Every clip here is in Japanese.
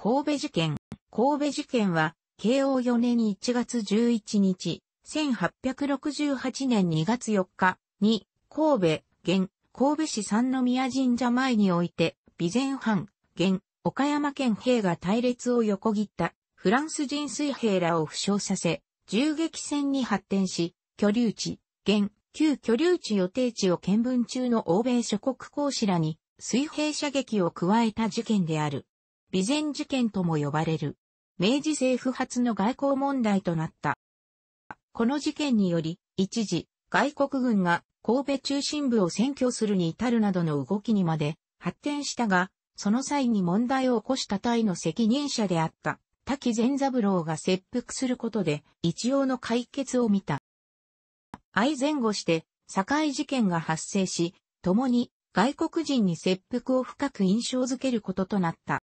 神戸事件。神戸事件は、慶応4年1月11日、1868年2月4日に、神戸、現、神戸市三宮神社前において、備前藩、現、岡山県兵が隊列を横切ったフランス人水兵らを負傷させ、銃撃戦に発展し、居留地、現、旧居留地予定地を見分中の欧米諸国公使らに水兵射撃を加えた事件である。備前事件とも呼ばれる、明治政府発の外交問題となった。この事件により、一時、外国軍が神戸中心部を占拠するに至るなどの動きにまで発展したが、その際に問題を起こした隊の責任者であった、滝善三郎が切腹することで、一応の解決を見た。愛前後して、堺事件が発生し、共に外国人に切腹を深く印象づけることとなった。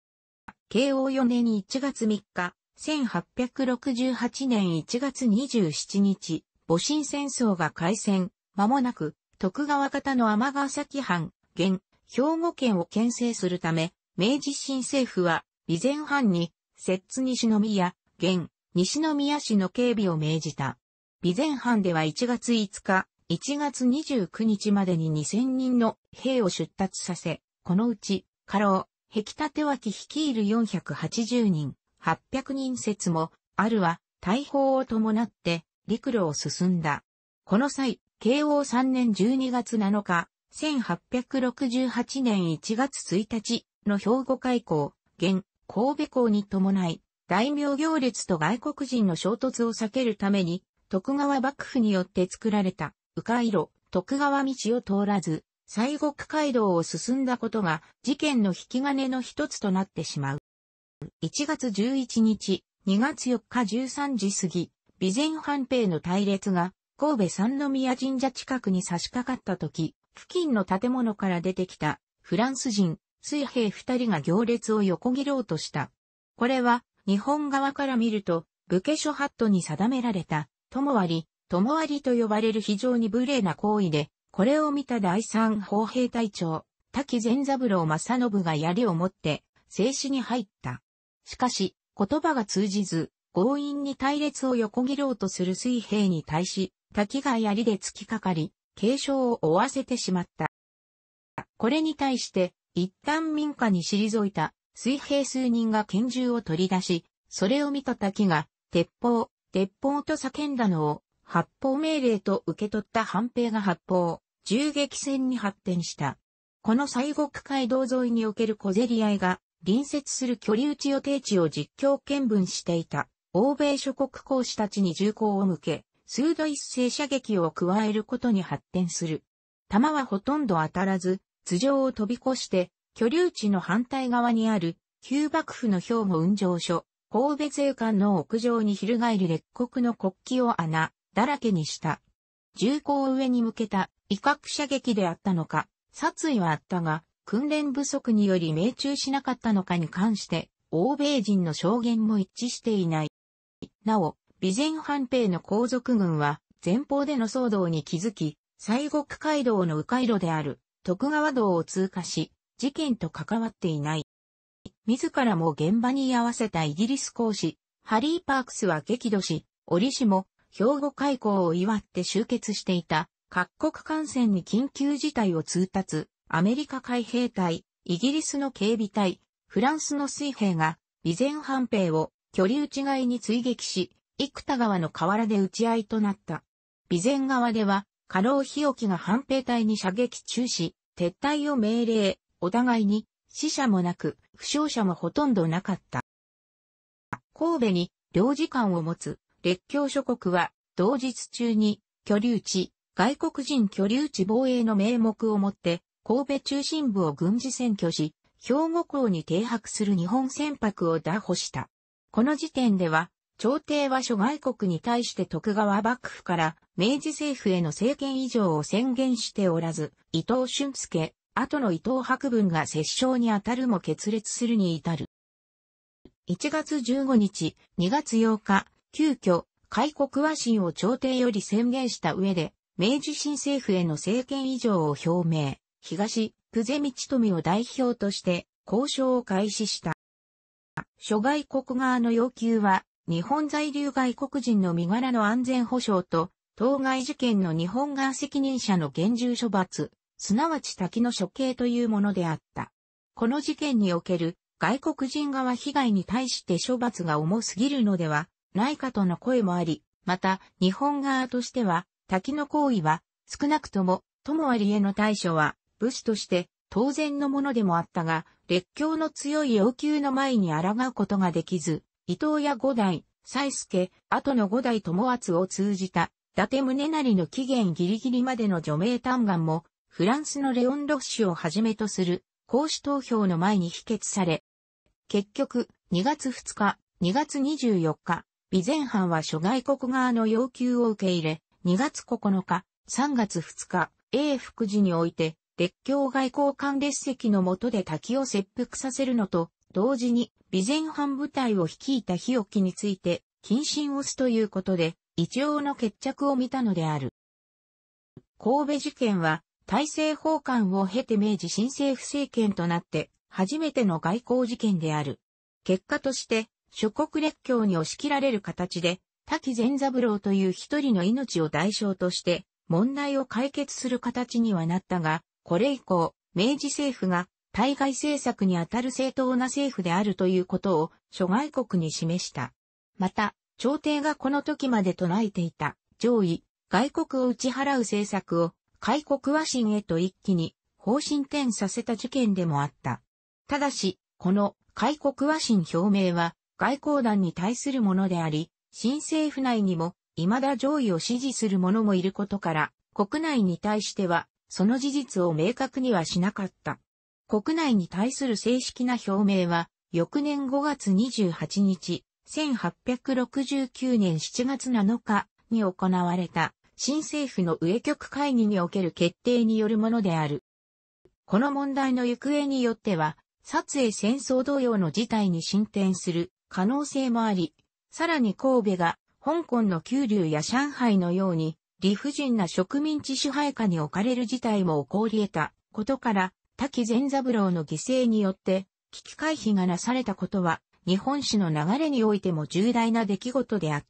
慶応4年1月3日、1868年1月27日、戊辰戦争が開戦、間もなく、徳川方の天ヶ崎藩、現、兵庫県を牽制するため、明治新政府は、備前藩に、摂津西宮、現、西宮市の警備を命じた。備前藩では1月5日、1月29日までに2000人の兵を出立させ、このうち、過労、ヘキタテ脇率いる480人、800人説も、あるは、大砲を伴って、陸路を進んだ。この際、慶応3年12月7日、1868年1月1日の兵庫開港、現、神戸港に伴い、大名行列と外国人の衝突を避けるために、徳川幕府によって作られた、迂回路、徳川道を通らず、西国街道を進んだことが事件の引き金の一つとなってしまう。1月11日、2月4日13時過ぎ、備前半兵の隊列が神戸三宮神社近くに差し掛かった時、付近の建物から出てきたフランス人、水兵二人が行列を横切ろうとした。これは日本側から見ると、武家諸ハットに定められた、ともあり、ともありと呼ばれる非常に無礼な行為で、これを見た第三砲兵隊長、滝善三郎正信が槍を持って、静止に入った。しかし、言葉が通じず、強引に隊列を横切ろうとする水兵に対し、滝が槍で突きかかり、軽傷を負わせてしまった。これに対して、一旦民家に退いた水兵数人が拳銃を取り出し、それを見た滝が、鉄砲、鉄砲と叫んだのを、発砲命令と受け取った反兵が発砲。銃撃戦に発展した。この西国街道沿いにおける小競り合いが、隣接する居留地予定地を実況見分していた、欧米諸国公使たちに銃口を向け、数度一斉射撃を加えることに発展する。弾はほとんど当たらず、頭上を飛び越して、居留地の反対側にある、旧幕府の兵庫運上所、神戸税関の屋上に翻る列国の国旗を穴、だらけにした。銃口を上に向けた威嚇射撃であったのか、殺意はあったが、訓練不足により命中しなかったのかに関して、欧米人の証言も一致していない。なお、備前半兵の皇族軍は、前方での騒動に気づき、西国街道の迂回路である徳川道を通過し、事件と関わっていない。自らも現場に居合わせたイギリス公使、ハリー・パークスは激怒し、折しも兵庫開港を祝って集結していた各国艦船に緊急事態を通達、アメリカ海兵隊、イギリスの警備隊、フランスの水兵が、備前半兵を距離内外に追撃し、幾田川の河原で撃ち合いとなった。備前側では、過労日置が反兵隊に射撃中止、撤退を命令、お互いに死者もなく、負傷者もほとんどなかった。神戸に領事館を持つ列強諸国は同日中に居留地、外国人居留地防衛の名目をもって、神戸中心部を軍事占拠し、兵庫港に停泊する日本船舶を打破した。この時点では、朝廷は諸外国に対して徳川幕府から明治政府への政権以上を宣言しておらず、伊藤俊介、後の伊藤博文が折衝に当たるも決裂するに至る。1月15日、2月8日、急遽、開国和親を朝廷より宣言した上で、明治新政府への政権移譲を表明、東、久世道富を代表として交渉を開始した。諸外国側の要求は、日本在留外国人の身柄の安全保障と、当該事件の日本側責任者の厳重処罰、すなわち滝の処刑というものであった。この事件における外国人側被害に対して処罰が重すぎるのではないかとの声もあり、また日本側としては滝の行為は、少なくとも、友ありへの対処は、武士として、当然のものでもあったが、列強の強い要求の前に抗うことができず、伊藤や五代、西助、後の五代友厚を通じた、伊達宗成の期限ギリギリまでの除名嘆願も、フランスのレオン・ロッシュをはじめとする、公私投票の前に否決され、結局、2月2日、2月24日、備前藩は諸外国側の要求を受け入れ、2月9日、3月2日、英福寺において、列強外交官列席の下で滝を切腹させるのと、同時に、備前藩部隊を率いた日置について、謹慎をすということで、一応の決着を見たのである。神戸事件は、大政奉還を経て明治新政府政権となって、初めての外交事件である。結果として、諸国列強に押し切られる形で、滝善三郎という一人の命を代償として問題を解決する形にはなったが、これ以降、明治政府が対外政策にあたる正当な政府であるということを諸外国に示した。また、朝廷がこの時まで唱えていた上位、外国を打ち払う政策を開国和親へと一気に方針転させた事件でもあった。ただし、この開国和親表明は外交団に対するものであり、新政府内にも、未だ上位を支持する者もいることから、国内に対しては、その事実を明確にはしなかった。国内に対する正式な表明は、翌年5月28日、1869年7月7日に行われた、新政府の上局会議における決定によるものである。この問題の行方によっては、撮影戦争同様の事態に進展する可能性もあり、さらに神戸が、香港の九龍や上海のように、理不尽な植民地支配下に置かれる事態も起こり得たことから、滝善三郎の犠牲によって、危機回避がなされたことは、日本史の流れにおいても重大な出来事であっ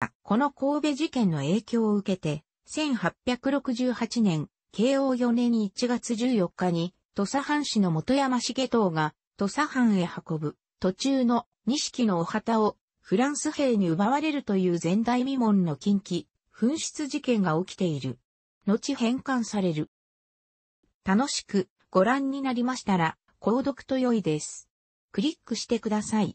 た。この神戸事件の影響を受けて、1868年、慶応4年1月14日に、土佐藩士の本山重藤が、土佐藩へ運ぶ、途中の錦のお旗をフランス兵に奪われるという前代未聞の近畿、紛失事件が起きている。後返還される。楽しくご覧になりましたら、購読と良いです。クリックしてください。